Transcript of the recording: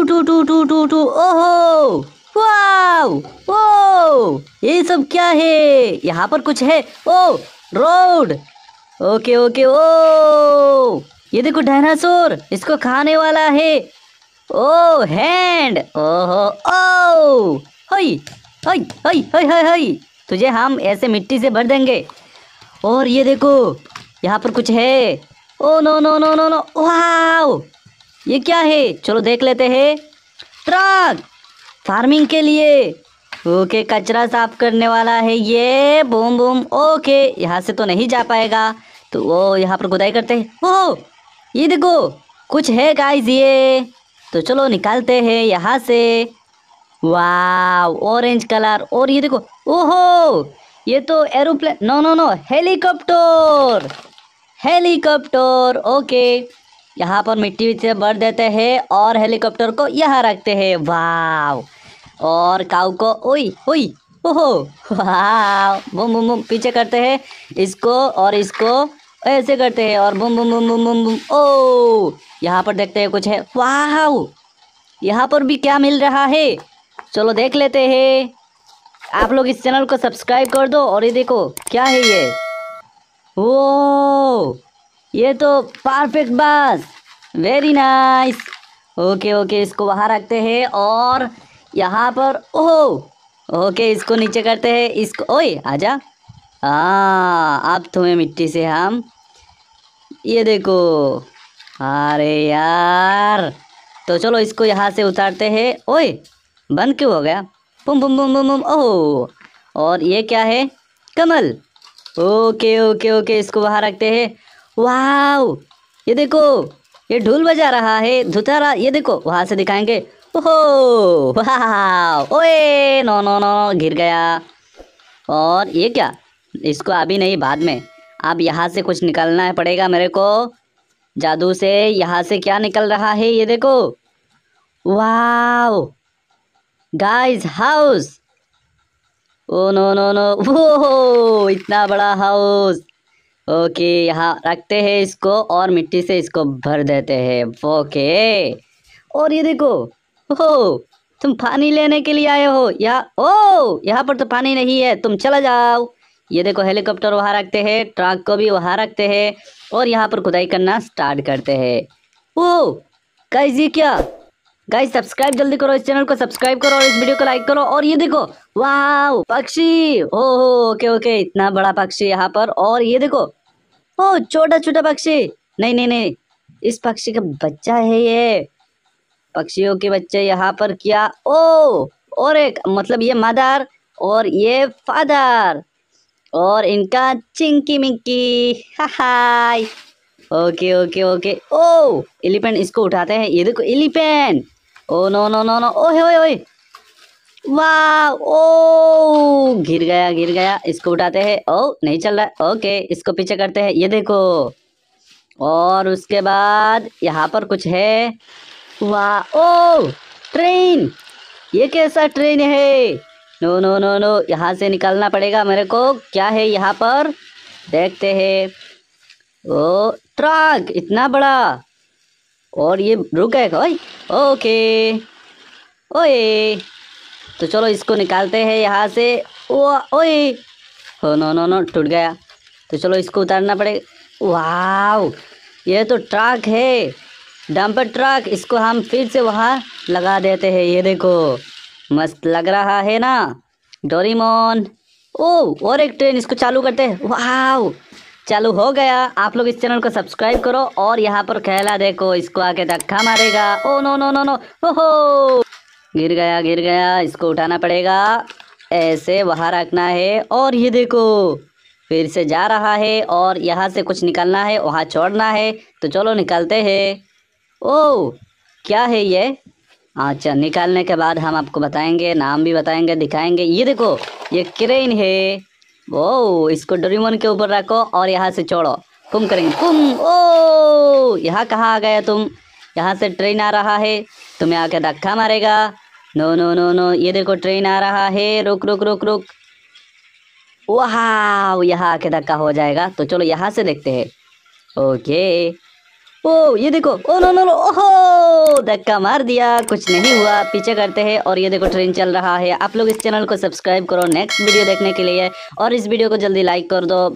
to टू टू टू टू टू ओहो वाओ ओ ये सब क्या है यहाँ पर कुछ है ओ रोड ओके ओके ओ ये देखो डायनासोर इसको खाने वाला है ओ हैंड ओहो ओ हई हई हई हई हई हई तुझे हम ऐसे मिट्टी से भर देंगे और ये देखो यहाँ पर कुछ है ओ no no no no no wow ये क्या है चलो देख लेते हैं ट्रक फार्मिंग के लिए ओके कचरा साफ करने वाला है ये बूम बूम ओके यहाँ से तो नहीं जा पाएगा तो वो यहाँ पर खुदाई करते हैं ओह ये देखो कुछ है गाइस ये तो चलो निकालते हैं यहाँ से वाह ऑरेंज कलर और ये देखो ओहो ये तो aeroplane no no no helicopter helicopter okay यहाँ पर मिट्टी से भर देते हैं और हेलीकॉप्टर को यहाँ रखते हैं वाव और काऊ को ओई ओई ओहो वाव बुम बुम बुम पीछे करते हैं इसको और इसको ऐसे करते हैं और बुम बुम बुम बुम बुम बुम ओ यहाँ पर देखते हैं कुछ है वाह यहाँ पर भी क्या मिल रहा है चलो देख लेते हैं आप लोग इस चैनल को सब्सक्राइब कर दो और ये देखो क्या है ये ओ ये तो परफेक्ट बस वेरी नाइस ओके ओके इसको बाहर रखते हैं और यहाँ पर ओह ओके इसको नीचे करते हैं इसको ओए आजा जा हाँ, अब तुम्हें मिट्टी से हम ये देखो अरे यार तो चलो इसको यहाँ से उतारते हैं ओए बंद क्यों हो गया पुम पुम पुम पुम पुम ओह और ये क्या है कमल ओके ओके ओके इसको बाहर रखते हैं वाह ये देखो ये ढोल बजा रहा है धुतारा ये देखो वहां से दिखाएंगे ओहो वाह ओए नो नो नो गिर गया और ये क्या इसको अभी नहीं बाद में अब यहाँ से कुछ निकलना है पड़ेगा मेरे को जादू से यहाँ से क्या निकल रहा है ये देखो वाओ गाइस हाउस ओ नो नो नो वो इतना बड़ा हाउस ओके यहाँ रखते हैं इसको और मिट्टी से इसको भर देते हैं ओके और ये देखो हो तुम पानी लेने के लिए आए हो यहाँ ओ यहाँ पर तो पानी नहीं है तुम चला जाओ ये देखो हेलीकॉप्टर वहाँ रखते हैं ट्रक को भी वहाँ रखते हैं और यहाँ पर खुदाई करना स्टार्ट करते हैं ओ गाइस ये क्या गाइस सब्सक्राइब जल्दी करो इस चैनल को सब्सक्राइब करो और इस वीडियो को लाइक करो और ये देखो वाह पक्षी ओ हो ओके ओके इतना बड़ा पक्षी यहाँ पर और ये देखो ओ छोटा छोटा पक्षी नहीं नहीं नहीं इस पक्षी का बच्चा है ये पक्षियों के बच्चे यहाँ पर क्या ओ और एक मतलब ये मदर और ये फादर और इनका Chinki Minki hi okay okay okay ओ एलिफेंट इसको उठाते हैं ये देखो एलिफेंट ओ नो नो नो नो ओहे ओ वाह ओ गिर गया गिर गया इसको उठाते हैं ओ नहीं चल रहा है ओके इसको पीछे करते हैं ये देखो और उसके बाद यहाँ पर कुछ है वाह ओ ट्रेन ये कैसा ट्रेन है नो नो नो नो यहाँ से निकलना पड़ेगा मेरे को क्या है यहाँ पर देखते हैं ओ ट्रक इतना बड़ा और ये रुक है ओके ओए तो चलो इसको निकालते हैं यहाँ से ओ ओ हो नो नो नो टूट गया तो चलो इसको उतारना पड़ेगा वाह ये तो ट्रक है डंपर ट्रक इसको हम फिर से वहाँ लगा देते हैं ये देखो मस्त लग रहा है ना डोरीमोन ओ और एक ट्रेन इसको चालू करते हैं वाह चालू हो गया आप लोग इस चैनल को सब्सक्राइब करो और यहाँ पर खेला देखो इसको आके धक्का मारेगा ओ नो नो नो नो हो गिर गया गिर गया इसको उठाना पड़ेगा ऐसे वहाँ रखना है और ये देखो फिर से जा रहा है और यहाँ से कुछ निकलना है वहाँ छोड़ना है तो चलो निकलते हैं ओ क्या है ये अच्छा निकालने के बाद हम आपको बताएंगे नाम भी बताएंगे दिखाएंगे ये देखो ये क्रेन है ओ इसको डोरीमोन के ऊपर रखो और यहाँ से छोड़ो कुम करेंगे कुम ओ यहाँ कहाँ आ गया तुम यहाँ से ट्रेन आ रहा है तुम्हें आके धक्का मारेगा नो नो नो नो ये देखो ट्रेन आ रहा है रुक रुक रुक रुक वाह यहाँ आके धक्का हो जाएगा तो चलो यहाँ से देखते हैं ओके ओ oh, ये देखो ओ नो नो नो ओहो धक्का मार दिया कुछ नहीं हुआ पीछे करते हैं और ये देखो ट्रेन चल रहा है आप लोग इस चैनल को सब्सक्राइब करो नेक्स्ट वीडियो देखने के लिए और इस वीडियो को जल्दी लाइक कर दो